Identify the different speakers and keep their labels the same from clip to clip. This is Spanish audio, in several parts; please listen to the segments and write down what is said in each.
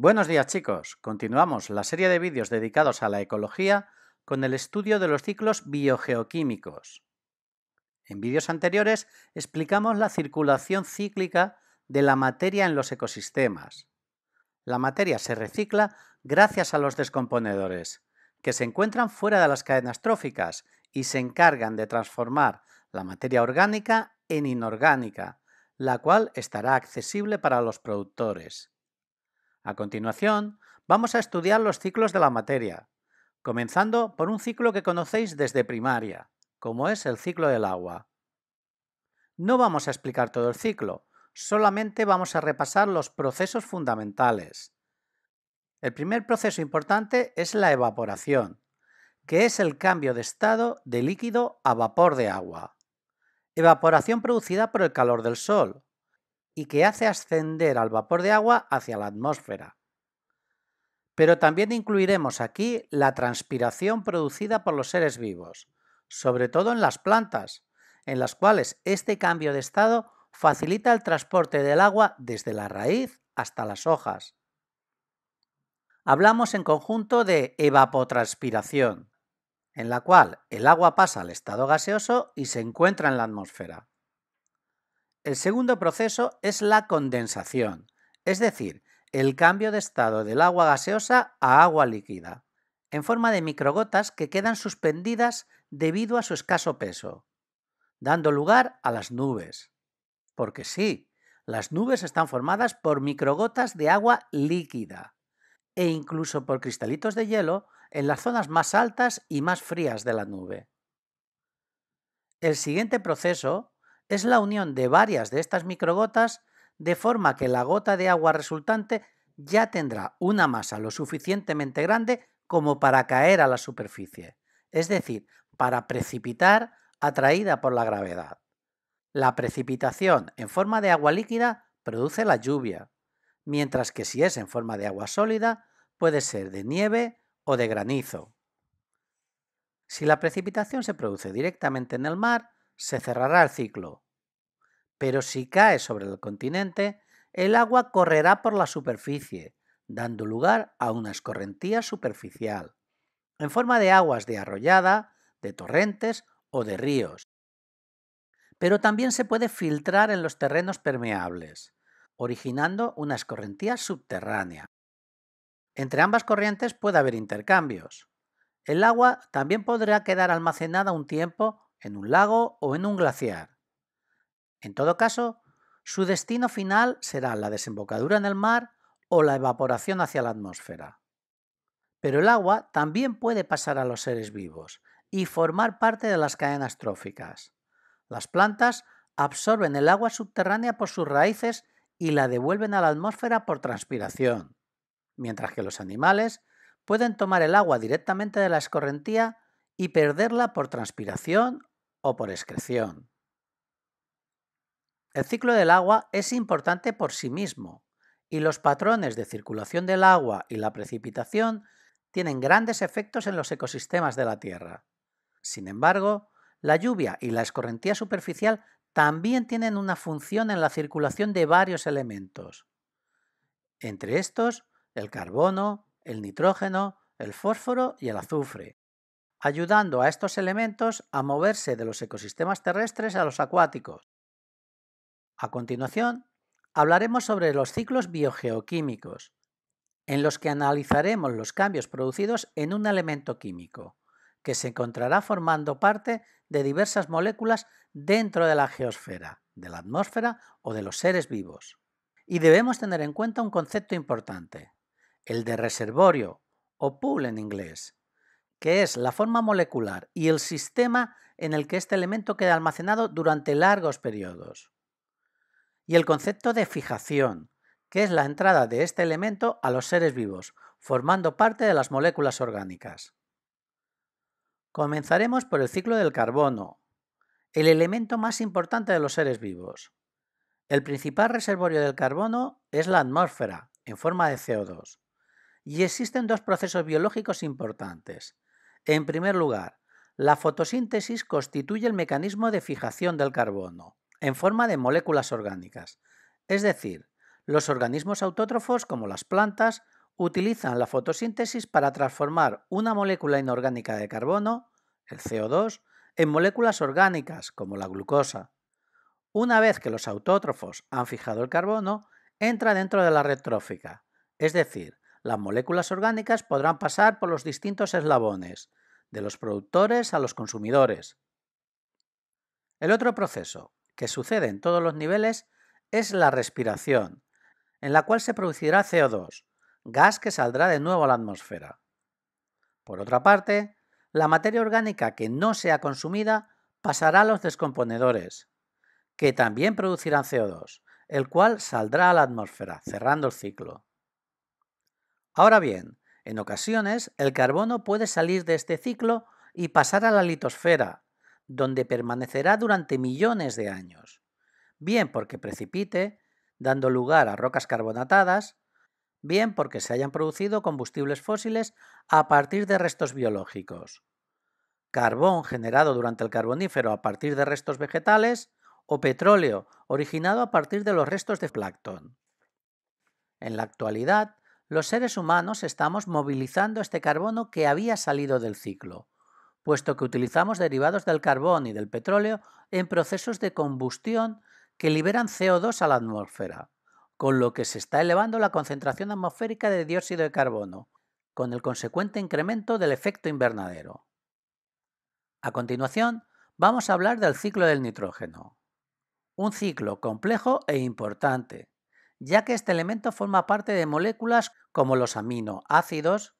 Speaker 1: Buenos días chicos, continuamos la serie de vídeos dedicados a la ecología con el estudio de los ciclos biogeoquímicos. En vídeos anteriores explicamos la circulación cíclica de la materia en los ecosistemas. La materia se recicla gracias a los descomponedores, que se encuentran fuera de las cadenas tróficas y se encargan de transformar la materia orgánica en inorgánica, la cual estará accesible para los productores. A continuación, vamos a estudiar los ciclos de la materia, comenzando por un ciclo que conocéis desde primaria, como es el ciclo del agua. No vamos a explicar todo el ciclo, solamente vamos a repasar los procesos fundamentales. El primer proceso importante es la evaporación, que es el cambio de estado de líquido a vapor de agua. Evaporación producida por el calor del sol, y que hace ascender al vapor de agua hacia la atmósfera. Pero también incluiremos aquí la transpiración producida por los seres vivos, sobre todo en las plantas, en las cuales este cambio de estado facilita el transporte del agua desde la raíz hasta las hojas. Hablamos en conjunto de evapotranspiración, en la cual el agua pasa al estado gaseoso y se encuentra en la atmósfera. El segundo proceso es la condensación, es decir, el cambio de estado del agua gaseosa a agua líquida, en forma de microgotas que quedan suspendidas debido a su escaso peso, dando lugar a las nubes. Porque sí, las nubes están formadas por microgotas de agua líquida e incluso por cristalitos de hielo en las zonas más altas y más frías de la nube. El siguiente proceso es la unión de varias de estas microgotas de forma que la gota de agua resultante ya tendrá una masa lo suficientemente grande como para caer a la superficie, es decir, para precipitar atraída por la gravedad. La precipitación en forma de agua líquida produce la lluvia, mientras que si es en forma de agua sólida puede ser de nieve o de granizo. Si la precipitación se produce directamente en el mar, se cerrará el ciclo. Pero si cae sobre el continente, el agua correrá por la superficie, dando lugar a una escorrentía superficial, en forma de aguas de arrollada, de torrentes o de ríos. Pero también se puede filtrar en los terrenos permeables, originando una escorrentía subterránea. Entre ambas corrientes puede haber intercambios. El agua también podrá quedar almacenada un tiempo en un lago o en un glaciar. En todo caso, su destino final será la desembocadura en el mar o la evaporación hacia la atmósfera. Pero el agua también puede pasar a los seres vivos y formar parte de las cadenas tróficas. Las plantas absorben el agua subterránea por sus raíces y la devuelven a la atmósfera por transpiración, mientras que los animales pueden tomar el agua directamente de la escorrentía y perderla por transpiración o por excreción. El ciclo del agua es importante por sí mismo y los patrones de circulación del agua y la precipitación tienen grandes efectos en los ecosistemas de la Tierra. Sin embargo, la lluvia y la escorrentía superficial también tienen una función en la circulación de varios elementos. Entre estos, el carbono, el nitrógeno, el fósforo y el azufre ayudando a estos elementos a moverse de los ecosistemas terrestres a los acuáticos. A continuación, hablaremos sobre los ciclos biogeoquímicos, en los que analizaremos los cambios producidos en un elemento químico, que se encontrará formando parte de diversas moléculas dentro de la geosfera, de la atmósfera o de los seres vivos. Y debemos tener en cuenta un concepto importante, el de reservorio o pool en inglés, que es la forma molecular y el sistema en el que este elemento queda almacenado durante largos periodos. Y el concepto de fijación, que es la entrada de este elemento a los seres vivos, formando parte de las moléculas orgánicas. Comenzaremos por el ciclo del carbono, el elemento más importante de los seres vivos. El principal reservorio del carbono es la atmósfera, en forma de CO2. Y existen dos procesos biológicos importantes, en primer lugar, la fotosíntesis constituye el mecanismo de fijación del carbono, en forma de moléculas orgánicas. Es decir, los organismos autótrofos, como las plantas, utilizan la fotosíntesis para transformar una molécula inorgánica de carbono, el CO2, en moléculas orgánicas, como la glucosa. Una vez que los autótrofos han fijado el carbono, entra dentro de la red trófica, es decir, las moléculas orgánicas podrán pasar por los distintos eslabones, de los productores a los consumidores. El otro proceso, que sucede en todos los niveles, es la respiración, en la cual se producirá CO2, gas que saldrá de nuevo a la atmósfera. Por otra parte, la materia orgánica que no sea consumida pasará a los descomponedores, que también producirán CO2, el cual saldrá a la atmósfera, cerrando el ciclo. Ahora bien, en ocasiones el carbono puede salir de este ciclo y pasar a la litosfera, donde permanecerá durante millones de años, bien porque precipite, dando lugar a rocas carbonatadas, bien porque se hayan producido combustibles fósiles a partir de restos biológicos. Carbón generado durante el carbonífero a partir de restos vegetales o petróleo originado a partir de los restos de plancton. En la actualidad, los seres humanos estamos movilizando este carbono que había salido del ciclo, puesto que utilizamos derivados del carbón y del petróleo en procesos de combustión que liberan CO2 a la atmósfera, con lo que se está elevando la concentración atmosférica de dióxido de carbono, con el consecuente incremento del efecto invernadero. A continuación, vamos a hablar del ciclo del nitrógeno. Un ciclo complejo e importante, ya que este elemento forma parte de moléculas como los aminoácidos,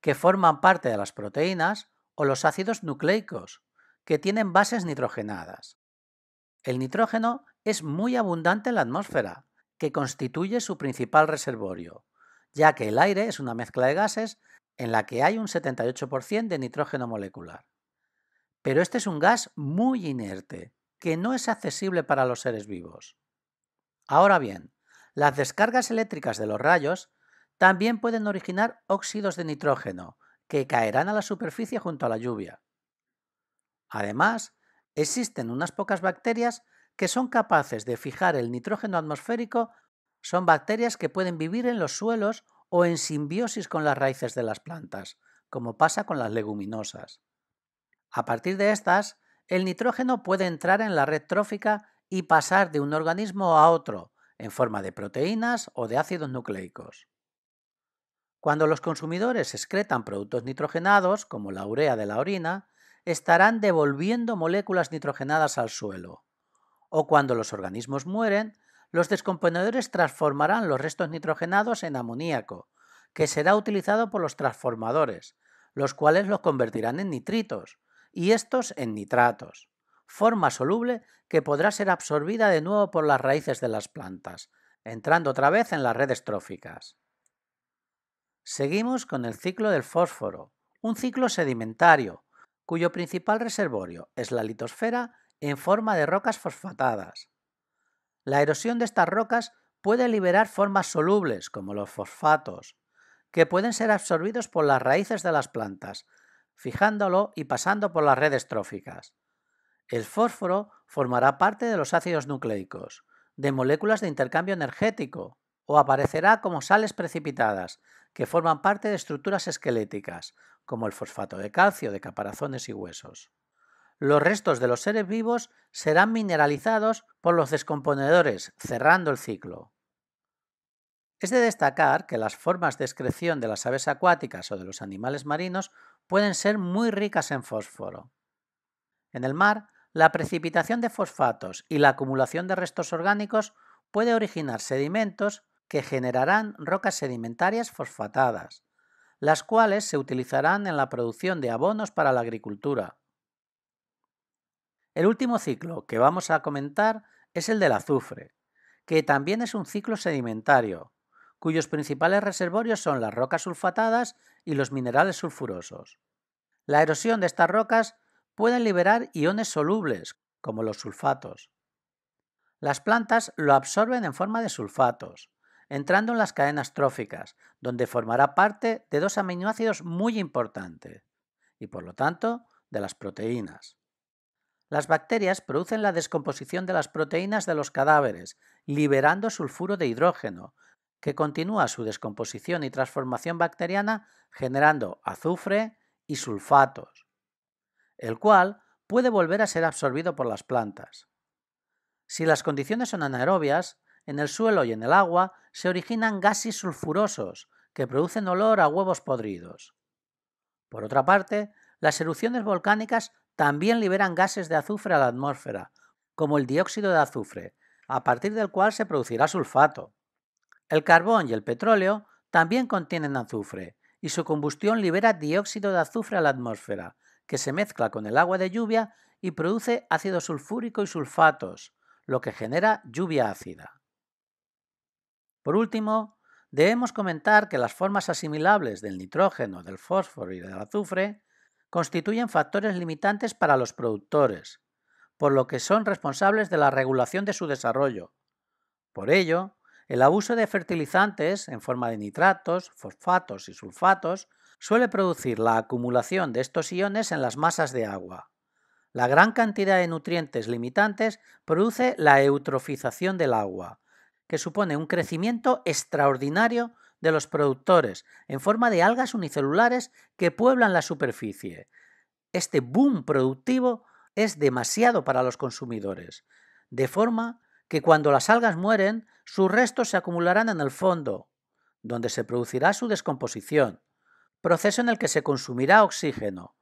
Speaker 1: que forman parte de las proteínas, o los ácidos nucleicos, que tienen bases nitrogenadas. El nitrógeno es muy abundante en la atmósfera, que constituye su principal reservorio, ya que el aire es una mezcla de gases en la que hay un 78% de nitrógeno molecular. Pero este es un gas muy inerte, que no es accesible para los seres vivos. Ahora bien, las descargas eléctricas de los rayos también pueden originar óxidos de nitrógeno, que caerán a la superficie junto a la lluvia. Además, existen unas pocas bacterias que son capaces de fijar el nitrógeno atmosférico, son bacterias que pueden vivir en los suelos o en simbiosis con las raíces de las plantas, como pasa con las leguminosas. A partir de estas, el nitrógeno puede entrar en la red trófica y pasar de un organismo a otro, en forma de proteínas o de ácidos nucleicos. Cuando los consumidores excretan productos nitrogenados, como la urea de la orina, estarán devolviendo moléculas nitrogenadas al suelo. O cuando los organismos mueren, los descomponedores transformarán los restos nitrogenados en amoníaco, que será utilizado por los transformadores, los cuales los convertirán en nitritos, y estos en nitratos forma soluble que podrá ser absorbida de nuevo por las raíces de las plantas, entrando otra vez en las redes tróficas. Seguimos con el ciclo del fósforo, un ciclo sedimentario, cuyo principal reservorio es la litosfera en forma de rocas fosfatadas. La erosión de estas rocas puede liberar formas solubles, como los fosfatos, que pueden ser absorbidos por las raíces de las plantas, fijándolo y pasando por las redes tróficas. El fósforo formará parte de los ácidos nucleicos, de moléculas de intercambio energético, o aparecerá como sales precipitadas, que forman parte de estructuras esqueléticas, como el fosfato de calcio de caparazones y huesos. Los restos de los seres vivos serán mineralizados por los descomponedores, cerrando el ciclo. Es de destacar que las formas de excreción de las aves acuáticas o de los animales marinos pueden ser muy ricas en fósforo. En el mar, la precipitación de fosfatos y la acumulación de restos orgánicos puede originar sedimentos que generarán rocas sedimentarias fosfatadas, las cuales se utilizarán en la producción de abonos para la agricultura. El último ciclo que vamos a comentar es el del azufre, que también es un ciclo sedimentario, cuyos principales reservorios son las rocas sulfatadas y los minerales sulfurosos. La erosión de estas rocas pueden liberar iones solubles, como los sulfatos. Las plantas lo absorben en forma de sulfatos, entrando en las cadenas tróficas, donde formará parte de dos aminoácidos muy importantes, y por lo tanto de las proteínas. Las bacterias producen la descomposición de las proteínas de los cadáveres, liberando sulfuro de hidrógeno, que continúa su descomposición y transformación bacteriana generando azufre y sulfatos el cual puede volver a ser absorbido por las plantas. Si las condiciones son anaerobias, en el suelo y en el agua se originan gases sulfurosos que producen olor a huevos podridos. Por otra parte, las erupciones volcánicas también liberan gases de azufre a la atmósfera, como el dióxido de azufre, a partir del cual se producirá sulfato. El carbón y el petróleo también contienen azufre, y su combustión libera dióxido de azufre a la atmósfera, que se mezcla con el agua de lluvia y produce ácido sulfúrico y sulfatos, lo que genera lluvia ácida. Por último, debemos comentar que las formas asimilables del nitrógeno, del fósforo y del azufre constituyen factores limitantes para los productores, por lo que son responsables de la regulación de su desarrollo. Por ello, el abuso de fertilizantes en forma de nitratos, fosfatos y sulfatos suele producir la acumulación de estos iones en las masas de agua. La gran cantidad de nutrientes limitantes produce la eutrofización del agua, que supone un crecimiento extraordinario de los productores en forma de algas unicelulares que pueblan la superficie. Este boom productivo es demasiado para los consumidores, de forma que cuando las algas mueren, sus restos se acumularán en el fondo, donde se producirá su descomposición, proceso en el que se consumirá oxígeno,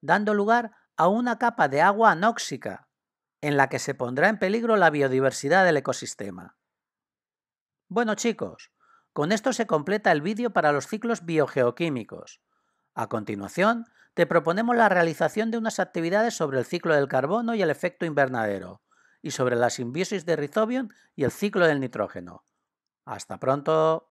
Speaker 1: dando lugar a una capa de agua anóxica, en la que se pondrá en peligro la biodiversidad del ecosistema. Bueno chicos, con esto se completa el vídeo para los ciclos biogeoquímicos. A continuación, te proponemos la realización de unas actividades sobre el ciclo del carbono y el efecto invernadero, y sobre la simbiosis de Rhizobium y el ciclo del nitrógeno. ¡Hasta pronto!